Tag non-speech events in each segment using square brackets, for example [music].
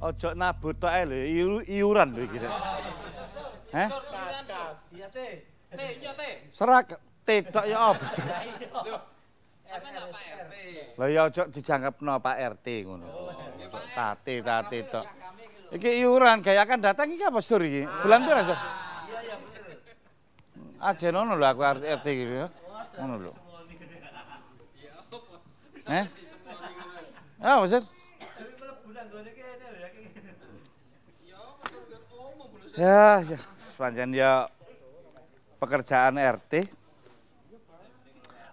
Ojo nabut tok ae lho, iuran lho iki. Heh? Serak tetok ya apa? Lah ya ojo dijanggepno Pak RT ngono. Tate tate tok. Iki iuran gaya kan datang iki apa sur iki? Bulan pira sur? Iya lo, bener. Ajen lho aku RT iki ya. Ngono lho. Heh? Ah, maksud? Ya, ya sepanjang ya pekerjaan RT.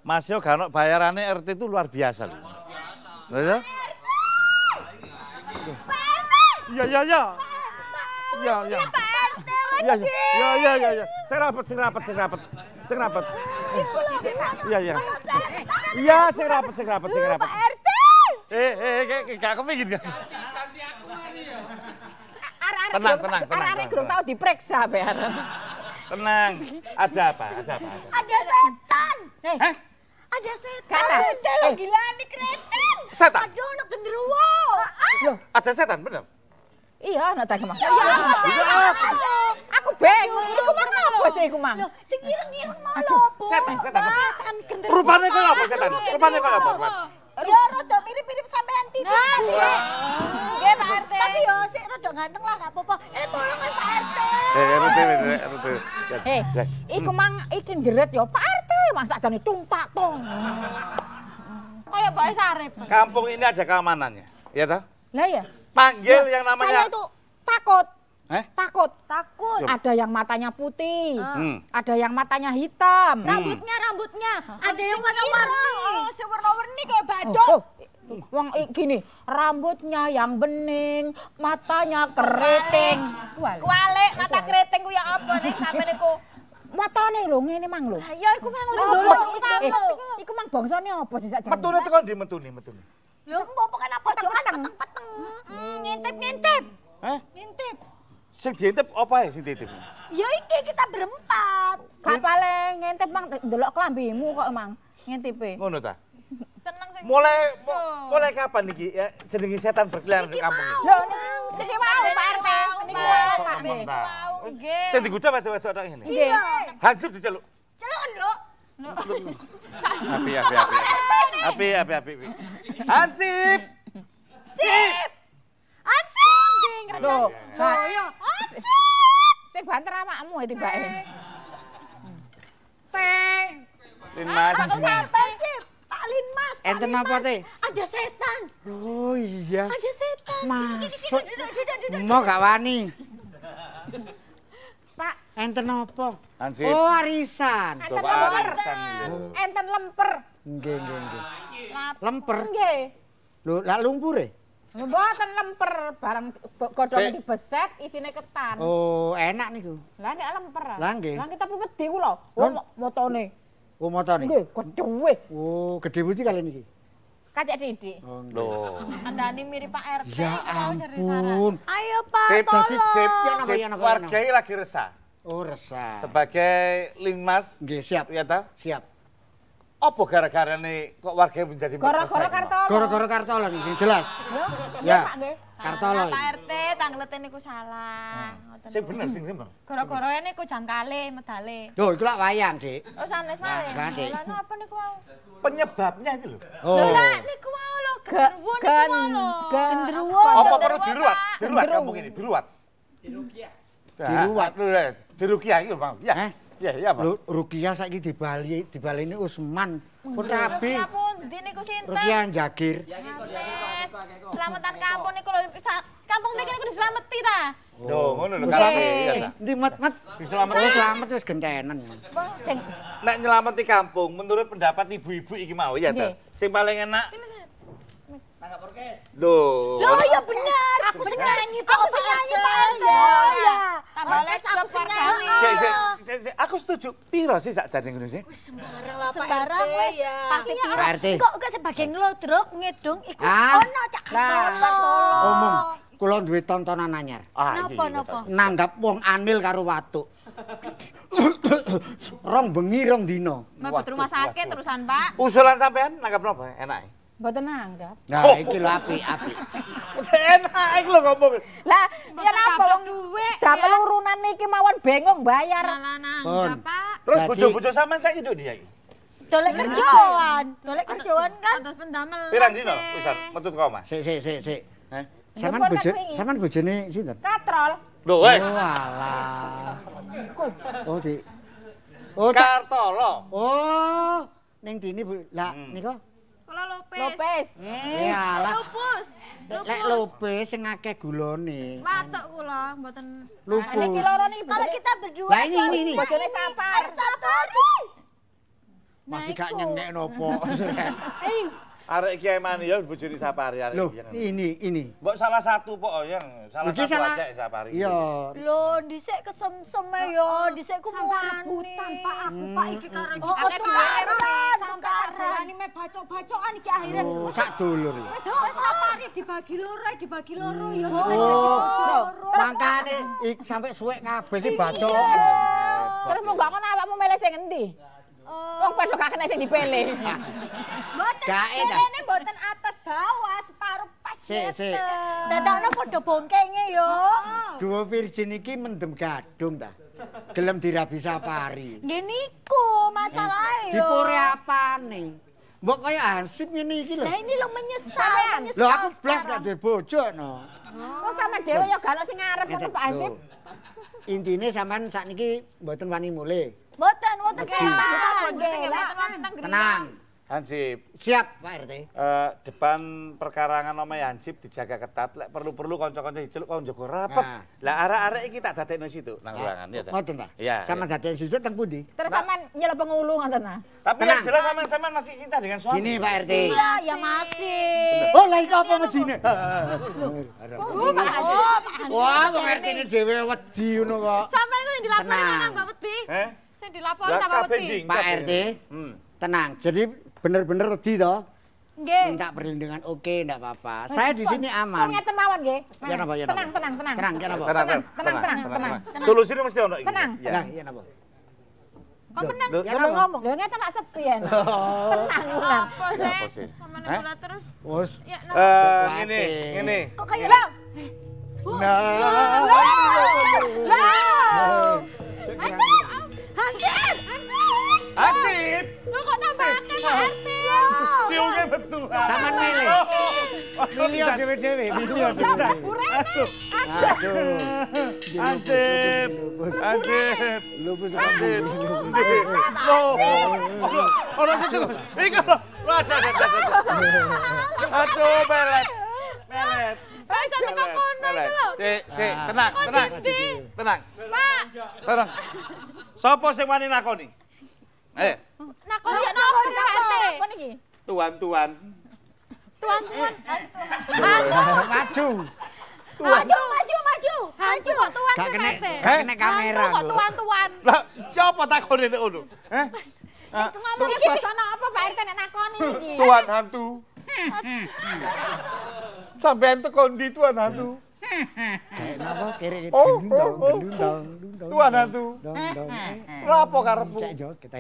Mas yo gak bayarannya RT itu luar biasa loh. Luar biasa. ya. Ya ya ya, ya ya. Ya, ya, ya, Ya Sing rapet, sing rapet, sing rapet. Sing rapet. Iya, iya. Iya, sing iya, iya. iya, rapet, sing rapet, sing Pak RT. Eh, eh, gak kepengin gak? arek tenang, tenang, tenang, arek belum tahu diperiksa bearan. Tenang, ada apa? Ada apa? Ada, ada setan. Hey. Hah? Ada setan. Ada hey. gila ini kretin. Setan. Ada anak genderuwo. Ah, ah. ada setan benar? Iya, anak tak kemana? Iya, aku bingung. Iku mah apa sih iku mah? sing ireng-ireng mau lho, Bu. Setan, setan. Setan genderuwo. Rupane kaya apa setan? Rupane kaya apa, Ya rada mirip-mirip sampean tidur. Nah, iya, iya. Nggih Pak RT. Tapi yo sik rada ganteng lah gak apa-apa. Eh tolongan Pak RT. Eh RT RT. Eh, eh ya, ya. iku hmm. mang iki njeret yo Pak RT, masak jane tungtak tong. Kayak Pak Sarip. Kampung ini ada keamanannya, ya toh? Lah ya. Panggil yang namanya Saya itu takut Eh? Takut. Takut. Ada yang matanya putih, ah. hmm. ada yang matanya hitam. Hmm. Rambutnya rambutnya ada, ada yang warna-warni. Oh, sewarna-warni kayak badut. Oh, oh. Wong gini, rambutnya yang bening, matanya keriting. Kualik, Kualik mata keriting ku ya apa nih sampe niku? Watane lho ngene mang lho. Ya iku mang lho. Iku mang bangsane apa sih sak Metune tekan ndi metune metune? Lho kok apa kan apa joran peteng-peteng. Ngintip-ngintip. Hah? Hmm, ngintip. Eh? Sing diintip apa ya sing diintip? Ya iki kita berempat. Gak paling ngintip Mang delok klambimu kok emang ngintipe. Ngono ta? Seneng sing Mulai mo, mulai kapan ya, niki ya jenenge setan berkeliaran di kampung. Lho niki niki mau Pak RT. Niki mau Pak RT. Nggih. Sing digudha wedok-wedok tok ngene. Nggih. Iya. Hansip diceluk. Celuk nduk. Api api api. Api api api. Hansip. Sip. Hansip. Ding. Lho, Sing banter awakmu ae tibake. Te. Linmas. Aku Pak Linmas. Enten apa te? Ada setan. Oh iya. Ada setan. Masuk. Mo gak wani. Pak. Enten apa? Hansip. Oh arisan. Enten lemper. Nggih, nggih, nggih. Lemper. Nggih. Lho, lak lumpur e? Mboten lemper barang godhongnya dibeset isine ketan. Oh, enak niku. Lah nek lemper. Lah nggih. Lah tapi wedi kula. Oh, motone. Oh, motone. Nggih, gedhe. Oh, gedhe wedi kali niki. Kacek didik. Oh, lho. Andani mirip Pak RT. Ya ampun. Ayo Pak, sip, tolong. Sip, ya, sip, sip, ya, ya, warga lagi resah. Oh, resah. Sebagai lingmas. Nggih, siap. Ya ta? Siap. Apa gara-gara ini kok warga menjadi mikro saya? Gara-gara kartolo. Gara-gara kartolo ini, jelas. Ya, kartolo ini. Pak RT, tanglet ini ku salah. Saya benar sih, bang. Gara-gara ini ku jangkale, medale. Oh, itu lah wayang, Dik. Oh, sana semalam. Gak, dek. apa ini ku Penyebabnya itu loh. Oh. Lelah, ini ku mau loh. Gendruwon ini ku mau Apa perlu diruat? Diruat kampung ini, diruat. Dirukiah. Diruat. Dirukiah itu, bang. Ya. Eh? Ya, ya apa? Rukia saiki dibali dibalini Usman. Pun rabi. Pundi sinten? Rukia Jagir. Selamatan kampung niku lho kampung mriki niku dislameti ta? Lho, oh. ngono lho, kalah eh, biasa. Ndi met-met dislameti. Wis selamat wis Sing nek nyelameti kampung menurut pendapat ibu-ibu iki mau ya ta? Sing paling enak Tanggap orkes. Loh. Loh ya benar. Aku senyanyi Pak Aku senyanyi Pak Elde. Ya. Iya. Tambah les aku senyanyi. Aku setuju. Piro sih sak jaring ngono Wis sembarang lah Pak Sembarang wis. Iya. Pasti Kok gak sebagian nglodrok ngedung iku ono cak Solo. Omong. Kula duit tontonan anyar. Ah, iya, napa napa? Nanggap wong anil karo watuk. [coughs] rong bengi rong dino. Mabut rumah sakit terusan, Pak. Usulan sampean nanggap napa? Enak. Mboten nanggap. Nah, oh. iki lho api-api. Enak iki lho ngomong. Lah, ya napa wong duwe? Damel urunan mawon bengong bayar. Nah, nah, Pak. Terus bojo-bojo sampean saiki nduk dia iki. Dolek kerjoan, dolek kerjoan kan. Atus pendamel. Pirang dino, Ustaz? Metu kok, Mas? Sik, sik, sik, sik. Hah? Sampean bojo, sampean bojone sinten? Katrol. Lho, weh. Oh, di Oh, oh Kartolo. Oh, ning dini, Bu. Lah, hmm. niko? Lopes, Lopes. Lupis. Hmm. Iyalah. Lupus. Lek lopes sing akeh gulane. Watuk kula mboten. Lupus. Nek loro nih. Kalau kita berdua. Lah ini ini ini. Bojone sampar. Sampar. Masih nah, gak nyenek nopo. [laughs] Arek mani ya bojone Sapari ya, arek Loh, ini ini. Mbok salah satu pok oh, yang salah satu salah... sapar iki. Iya. Lho, dhisik kesemseme yo, ah, dhisik ku mulane. rebutan Pak aku Pak iki hmm, karo hmm, iki. Oh, arek bacok-bacokan iki akhire. Oh, sak dulur. Wis sapari dibagi loro, dibagi loro ya. Oh, mangkane sampe suwek kabeh iki bacok. Terus mung gak ngono awakmu meleh sing endi? Oh. Wong padha gak kena sing dipele. Mboten. Kene mboten atas bawah, separuh pas si, si. ngeten. Dadakno padha bongkenge yo. Oh. Duo Virgin iki mendem gadung ta. Gelem dirabi sapari. Nggih niku masalahe yo. Dipore apane? Mbok kaya ansip ngene iki lho. Lah ini lho menyesal, menyesal. aku blas gak duwe bojo no. Oh, kok sampean dhewe ya galak sing arep kok Pak Ansip. Intine sampean sakniki mboten wani mulih. Mboten, mboten kaya. Mboten, Hansip. Siap Pak RT. Uh, eh, depan perkarangan namanya Hansip dijaga ketat. Lek perlu-perlu kanca-kanca diceluk kon jaga rapat. Nah. Lah arek-arek iki tak dadekno situ nang eh, ruangan ya ta. Ngoten ta. Iya. iya. Sama dadekno situ teng pundi? Terus nah. sampean nyelok pengulu ngoten ta. Tapi yang jelas sampean-sampean masih cinta dengan suami. Ini Pak RT. Iya, ya masih. Oh, lah iki apa medine? Oh, Pak Hansip. Wah, wong RT ini dhewe wedi ngono kok. Sampeyan kok dilapori nang Mbak Wedi. Heh? Sing dilapori ta Pak Wedi. Pak RT. Tenang, jadi bener-bener redi toh? Nggih. Minta perlindungan oke okay, enggak apa-apa. Saya di sini aman. Kok ngeten mawon nggih. Iya, iya, tenang, tenang, tenang. Tenang, ya napa? Tenang, tenang, tenang, tenang. Solusine mesti ono iki. Tenang. Tenang, ya iya, napa? Kok menang? Ya ngomong. Lho ngeten tak sepi ya. Tenang, [laughs] oh. tenang. Apa sih? Sama terus. Wes. Ya ngene, eh, ngene. Kok kayak Nah. Saman milih. Milih dhewe-dhewe, milih dhewe. Aduh. Ansip. Ansip. Lupus kambing. Ora sing. Iki lho. Aduh, melet. Melet. Pak, sampe kono iki lho. Sik, sik, tenang, tenang. Tenang. Pak. Tenang. Sopo sing wani nakoni? Eh. Nakoni ya nakoni Pak RT. Tuan-tuan. Tuan, eh, tuan, eh, tuan. Maju. Tuan. Maju, maju, maju. Maju kok tuan Gak kena, kena kamera. Maju kok tuan, tuan. Lah, siapa ya takon ini dulu? Eh? eh ah. Ngomong apa Pak RT nek nakoni hmm, iki? Tuan hantu. Sampai tekon di tuan hantu. kere kere oh, dundang dundang dundang. Tuan hantu. Dundang. Lapo karepmu? Cek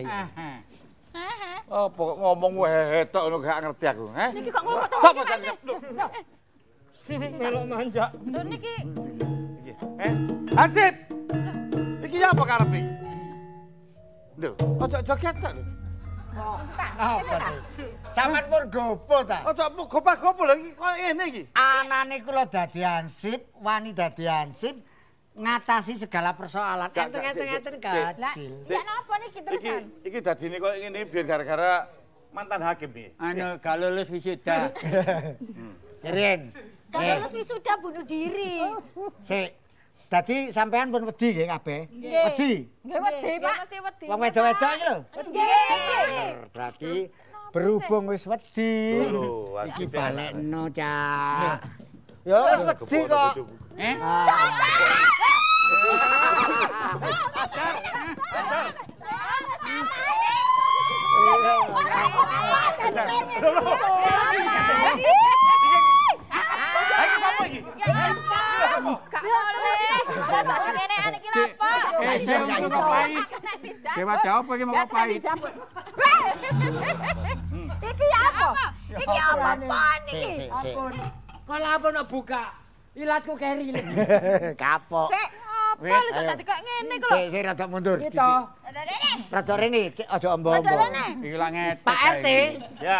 Apa pokok oh, ngomong wehe tok ngono gak ngerti aku, Niki kok ngono tok. Sopo jane? Eh. Melok manja. Lho niki. Iki. Eh, Hansip. Iki apa karep iki? Lho, ojo joget tok lho. Oh, apa to? Saman pur gopo ta? Ojo gopa-gopo lho iki koyo ngene iki. Anane kula dadi Hansip, wani dadi Hansip. ngatasi segala persoalan. Enten-enten-enten kecil. Ya napa niki terusan? Iki iki dadine kok ngene biar gara-gara mantan hakim iki. Anu gak lulus wisuda. Keren. [laughs] Gak eh. lulus wisuda bunuh diri. Sik. Dadi sampean pun wedi nggih kabeh? Nggih. Wedi. Nggih wedi, Pak. Mesti Wong wedo-wedo iki lho. Nggih. Berarti berhubung wis wedi. Iki balekno, Cak. Ya wis wedi kok. Eh? Eh, saya apa iki mau ngapain? Iki apa? Iya, iki apa pon Kalau apa nak buka? Ilatku keri. [laughs] Kapok. Sik, apa lu tak dekat ngene iku lho. Sik, rada mundur. Gitu. Rada rene. Rada rene, aja ombo-ombo. Iku lak ngetok. Pak RT. Ya.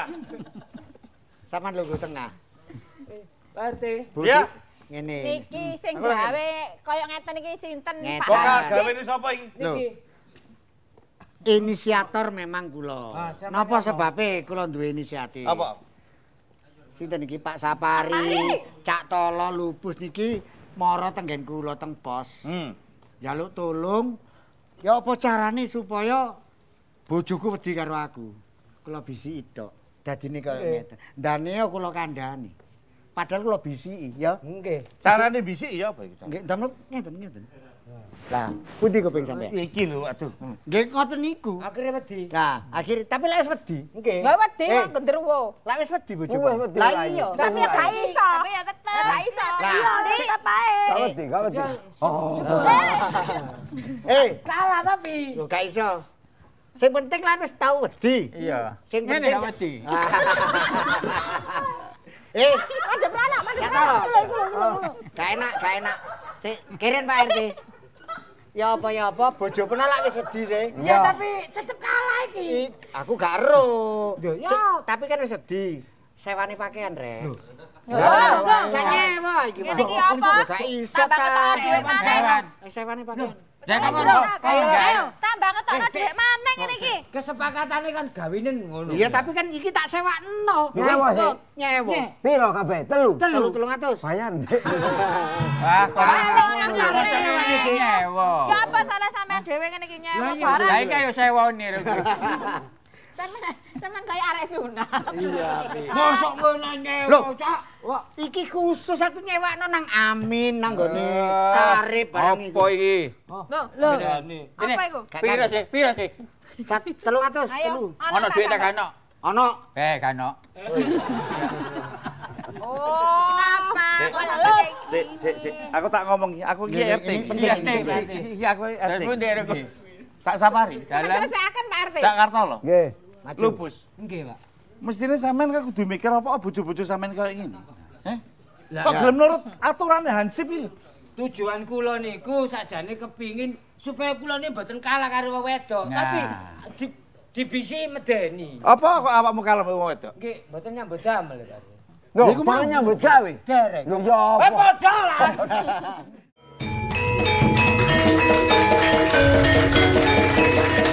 Saman lungo tengah. Pak RT. Ya. Ngene. Niki sing gawe koyo ngeten iki sinten? Pak gawe ini sapa iki? Niki. Inisiator memang kula. Ah, Napa sebabe kula duwe inisiatif? Apa? sinten iki Pak Sapari, Cak Tolo lubus niki mara tenggen kula teng pos. Hmm. Jaluk tolong ya apa carane supaya bojoku wedi karo aku. Kula bisi itok. Dadine kaya ngene. Ndane kula kandhani. Padahal kula bisi ya. Nggih. Carane bisi ya apa iki? Nggih, ndamel ngeten ngeten. Lah, pundi kuping sampean? Iki lho aduh. Nggih ngoten niku. Akhire wedi. Nah, akhir tapi lek wis wedi. Nggih. Lah wedi kok genderuwo. Lek wis wedi bojo. Lah iya. Tapi ya gak iso. Tapi ya tetep. Gak iso. Iya, tetep ae. Gak wedi, gak wedi. Oh. Eh, kalah tapi. Lho gak iso. Sing penting lan wis tau wedi. Iya. Sing penting wedi. Eh, mandep anak, mandep anak. Gak enak, gak enak. Sik, kiren Pak RT. Ya apa ya apa bojo penolak wis sedih sih. Ya tapi tetep kalah iki. aku gak ero. Ya tapi kan wis sedih. Sewane pakaian, Rek. Lah, sanyewa iki. Iki apa? Gak iso kan eh, Sewane pakaian. Saya kok ngono. Ayo, oh, ayo. Tambah ketokno dhek eh, maneng ngene iki. Kesepakatane kan gawene ngono. Iya, tapi kan iki tak sewakno. Nyewa. Piro kabeh? 3. 300. Bayar, [laughs] Ah, kok ngono sewa iki nyewa. Ya apa salah sampean dhewe ngene iki nyewa barang. Lah iki ayo sewone. Sampeyan [laughs] Saman kaya arek sunat. Iya, Pi. Mosok menange cocok. Wah, iki khusus aku nyewakno nang Amin nang ngene eh, sare bareng iki. Apa iki? Lho, oh, lho. Apa iku? Piro sih? Piro sih? Sat 300, telu. Ana dhuwit tak ana. Ana. Eh, gak Oh, kenapa? aku tak ngomong aku iki RT. Iya, iya aku RT. Tak sabari. Dalam. Terus saya Pak RT. Jakarta loh. Nggih. Maju. Lupus. Nggih, Pak. Mestine sampean kok kudu mikir apa bojo-bojo sampean kaya ngene. Hah? Kok gelem nurut aturane Hansip iki? Tujuan kula niku sajane kepingin supaya kula niku mboten kalah karo wong wedok, tapi di dibisi medeni. Apa kok awakmu kalah karo wong wedok? Nggih, mboten nyambut damel karo. Lho, iku mah Lho ya apa? Eh, padha lah. Thank [laughs] [laughs] you.